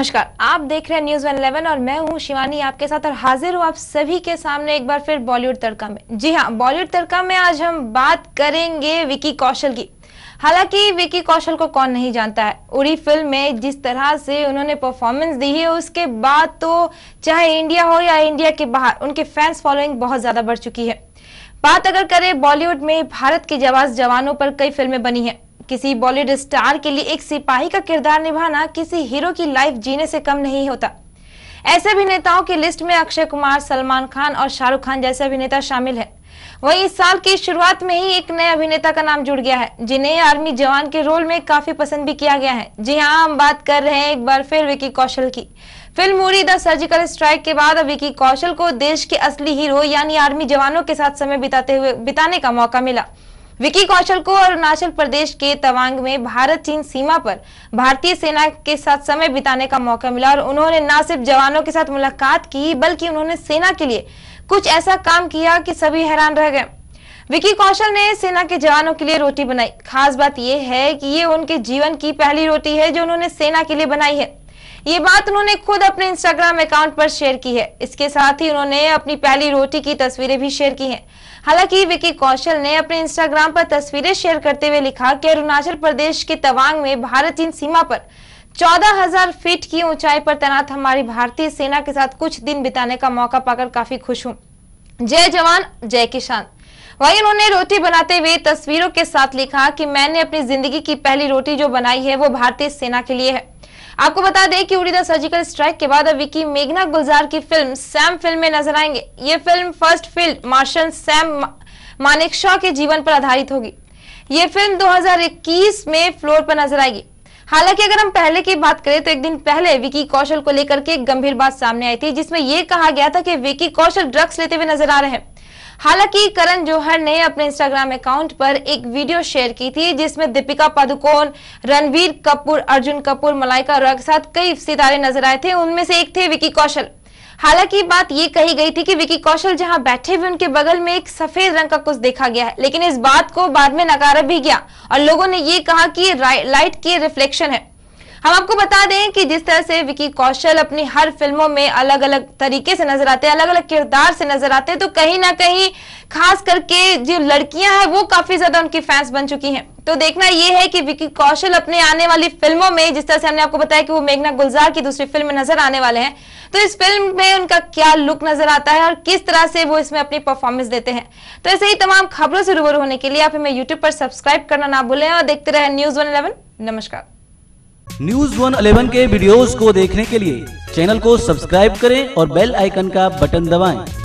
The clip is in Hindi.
नमस्कार आप देख रहे हैं न्यूज वन इलेवन और मैं हूं शिवानी आपके साथ और हाजिर हूं आप सभी के सामने एक बार फिर बॉलीवुड तड़का में जी हां बॉलीवुड तड़का में आज हम बात करेंगे विकी कौशल की हालांकि विकी कौशल को कौन नहीं जानता है उड़ी फिल्म में जिस तरह से उन्होंने परफॉर्मेंस दी है उसके बाद तो चाहे इंडिया हो या इंडिया के बाहर उनके फैंस फॉलोइंग बहुत ज्यादा बढ़ चुकी है बात अगर करें बॉलीवुड में भारत के जवाब जवानों पर कई फिल्में बनी है किसी बॉलीवुड स्टार के लिए एक सिपाही का किरदार निभाना किसी हीरो की लाइफ जीने से कम नहीं होता ऐसे अभिनेताओं की लिस्ट में अक्षय कुमार सलमान खान और शाहरुख खान जैसे अभिनेता शामिल है वही इस साल की शुरुआत में ही एक नए अभिनेता का नाम जुड़ गया है जिन्हें आर्मी जवान के रोल में काफी पसंद भी किया गया है जी हाँ हम बात कर रहे हैं एक बार फिर विकी कौशल की फिल्म उड़ी द सर्जिकल स्ट्राइक के बाद अब विकी कौशल को देश के असली हीरो यानी आर्मी जवानों के साथ समय बिताते हुए बिताने का मौका मिला विकी कौशल को अरुणाचल प्रदेश के तवांग में भारत चीन सीमा पर भारतीय सेना के साथ समय बिताने का मौका मिला और उन्होंने न सिर्फ जवानों के साथ मुलाकात की बल्कि उन्होंने सेना के लिए कुछ ऐसा काम किया कि सभी हैरान रह गए विकी कौशल ने सेना के जवानों के लिए रोटी बनाई खास बात यह है कि ये उनके जीवन की पहली रोटी है जो उन्होंने सेना के लिए बनाई है ये बात उन्होंने खुद अपने इंस्टाग्राम अकाउंट पर शेयर की है इसके साथ ही उन्होंने अपनी पहली रोटी की तस्वीरें भी शेयर की हैं हालांकि विकी कौशल ने अपने इंस्टाग्राम पर तस्वीरें शेयर करते हुए लिखा कि अरुणाचल प्रदेश के तवांग में भारत चीन सीमा पर चौदह हजार फीट की ऊंचाई पर तैनात हमारी भारतीय सेना के साथ कुछ दिन बिताने का मौका पाकर काफी खुश हूँ जय जवान जय किसान वहीं उन्होंने रोटी बनाते हुए तस्वीरों के साथ लिखा कि मैंने अपनी जिंदगी की पहली रोटी जो बनाई है वो भारतीय सेना के लिए है आपको बता दें कि उड़ी द सर्जिकल स्ट्राइक के बाद विकी मेघना गुलजार की फिल्म सैम फिल्म में नजर आएंगे ये film first field marshal Sam Manekshaw के जीवन पर आधारित होगी ये फिल्म 2021 में फ्लोर पर नजर आएगी हालांकि अगर हम पहले की बात करें तो एक दिन पहले विकी कौशल को लेकर के एक गंभीर बात सामने आई थी जिसमें यह कहा गया था कि विकी कौशल ड्रग्स लेते हुए नजर आ रहे हैं हालांकि करण जौहर ने अपने इंस्टाग्राम अकाउंट पर एक वीडियो शेयर की थी जिसमें दीपिका पादुकोण रणवीर कपूर अर्जुन कपूर मलाइका रॉय के साथ कई सितारे नजर आए थे उनमें से एक थे विकी कौशल हालांकि बात ये कही गई थी कि विकी कौशल जहां बैठे हुए उनके बगल में एक सफेद रंग का कुछ देखा गया है लेकिन इस बात को बाद में नकारा भी गया और लोगों ने ये कहा कि लाइट के रिफ्लेक्शन है हम आपको बता दें कि जिस तरह से विकी कौशल अपनी हर फिल्मों में अलग अलग तरीके से नजर आते हैं अलग अलग किरदार से नजर आते हैं तो कहीं ना कहीं खास करके जो लड़कियां हैं वो काफी ज्यादा उनकी फैंस बन चुकी हैं तो देखना ये है कि विकी कौशल अपने आने वाली फिल्मों में जिस तरह से हमने आपको बताया कि वो मेघना गुलजार की दूसरी फिल्म में नजर आने वाले हैं तो इस फिल्म में उनका क्या लुक नजर आता है और किस तरह से वो इसमें अपनी परफॉर्मेंस देते हैं तो ऐसे ही तमाम खबरों से रूबरू होने के लिए आप हमें यूट्यूब पर सब्सक्राइब करना ना भूलें और देखते रहे न्यूज वन नमस्कार न्यूज वन अलेवन के वीडियोस को देखने के लिए चैनल को सब्सक्राइब करें और बेल आइकन का बटन दबाएं।